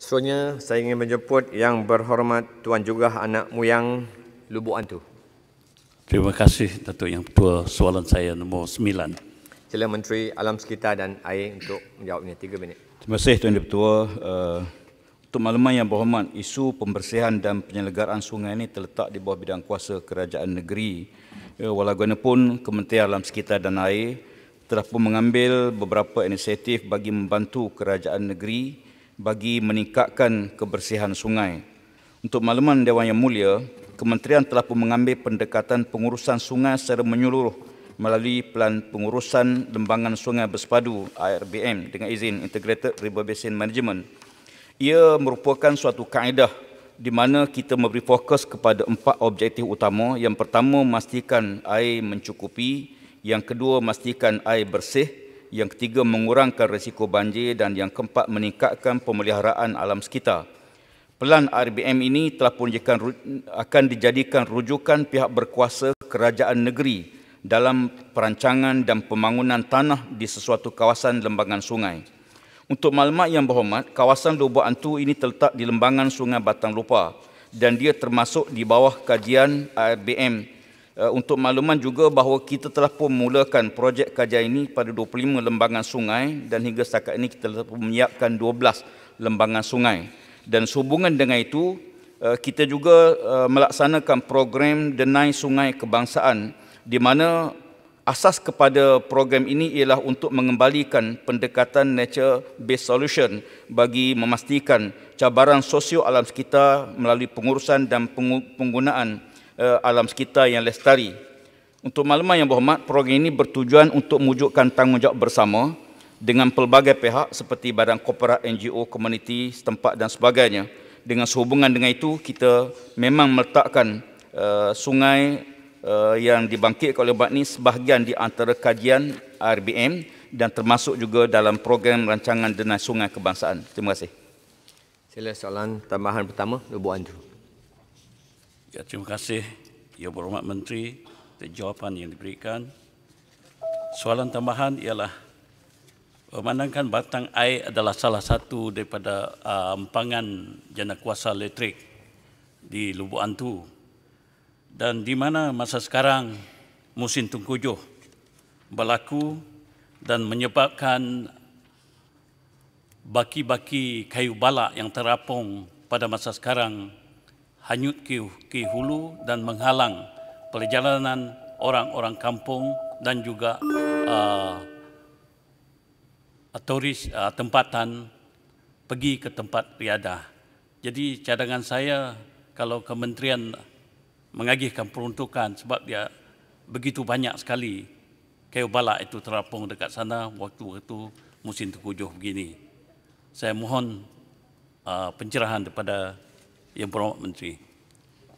Sebenarnya saya ingin menjemput yang berhormat Tuan juga anak moyang Lubu Antu. Terima kasih Datuk Yang Tua soalan saya nombor 9. Sila Menteri Alam Sekitar dan Air untuk menjawabnya tiga minit. Terima kasih Tuan Deputua. Uh, eh, untuk makluman yang berhormat, isu pembersihan dan penyelenggaraan sungai ini terletak di bawah bidang kuasa kerajaan negeri. Uh, walaupun Kementerian Alam Sekitar dan Air telah pun mengambil beberapa inisiatif bagi membantu kerajaan negeri bagi meningkatkan kebersihan sungai. Untuk makluman Dewan Yang Mulia, Kementerian telah pun mengambil pendekatan pengurusan sungai secara menyeluruh melalui Pelan Pengurusan Lembangan Sungai Bersepadu (ARBM) dengan izin Integrated River Basin Management. Ia merupakan suatu kaedah di mana kita memberi fokus kepada empat objektif utama. Yang pertama, memastikan air mencukupi. Yang kedua, memastikan air bersih yang ketiga mengurangkan risiko banjir dan yang keempat meningkatkan pemeliharaan alam sekitar. Pelan RBM ini telah pun akan dijadikan rujukan pihak berkuasa kerajaan negeri dalam perancangan dan pembangunan tanah di sesuatu kawasan lembangan sungai. Untuk maklumat yang berhormat, kawasan Lubuk Antu ini terletak di lembangan sungai Batang Lupa dan dia termasuk di bawah kajian RBM Eh, untuk makluman juga bahawa kita telah pun mulakan projek kajian ini pada 25 lembangan sungai dan hingga setakat ini kita telah pun menyiapkan 12 lembangan sungai. Dan sehubungan dengan itu, eh, kita juga eh, melaksanakan program Denai Sungai Kebangsaan di mana asas kepada program ini ialah untuk mengembalikan pendekatan nature-based solution bagi memastikan cabaran sosio alam sekitar melalui pengurusan dan penggunaan uh, alam sekitar yang lestari. Untuk maklumat yang berhormat, program ini bertujuan untuk mewujudkan tanggungjawab bersama dengan pelbagai pihak seperti badan korporat, NGO, komuniti, setempat dan sebagainya. Dengan sehubungan dengan itu, kita memang meletakkan uh, sungai uh, yang dibangkitkan oleh Bak ini sebahagian di antara kajian RBM dan termasuk juga dalam program rancangan denai sungai kebangsaan. Terima kasih. Sila soalan tambahan pertama, Lubu Andrew. Ya, terima kasih Ya Berhormat Menteri untuk jawapan yang diberikan. Soalan tambahan ialah memandangkan batang air adalah salah satu daripada ah, empangan jana kuasa elektrik di Lubuk Antu dan di mana masa sekarang musim tungkujuh berlaku dan menyebabkan baki-baki kayu balak yang terapung pada masa sekarang hanyut ke, ke hulu dan menghalang perjalanan orang-orang kampung dan juga uh, turis uh, tempatan pergi ke tempat riadah. Jadi cadangan saya kalau kementerian mengagihkan peruntukan sebab dia begitu banyak sekali kayu balak itu terapung dekat sana waktu itu musim terkujuh begini. Saya mohon uh, pencerahan daripada yang Berhormat Menteri.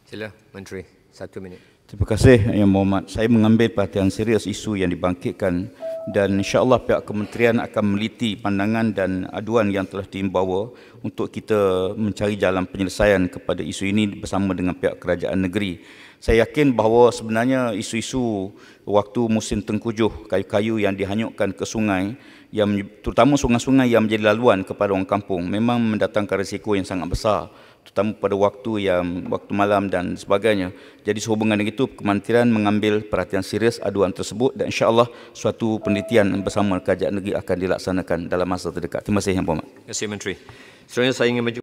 Sila Menteri, satu minit. Terima kasih Yang Berhormat. Saya mengambil perhatian serius isu yang dibangkitkan dan insyaAllah pihak kementerian akan meliti pandangan dan aduan yang telah dibawa untuk kita mencari jalan penyelesaian kepada isu ini bersama dengan pihak kerajaan negeri. Saya yakin bahawa sebenarnya isu-isu waktu musim tengkujuh kayu-kayu yang dihanyutkan ke sungai yang terutama sungai-sungai yang menjadi laluan kepada orang kampung memang mendatangkan risiko yang sangat besar terutama pada waktu yang waktu malam dan sebagainya. Jadi sehubungan dengan itu kementerian mengambil perhatian serius aduan tersebut dan insya-Allah suatu penelitian bersama kerajaan negeri akan dilaksanakan dalam masa terdekat. Terima kasih Yang Berhormat. Terima kasih Menteri. Selanjutnya saya ingin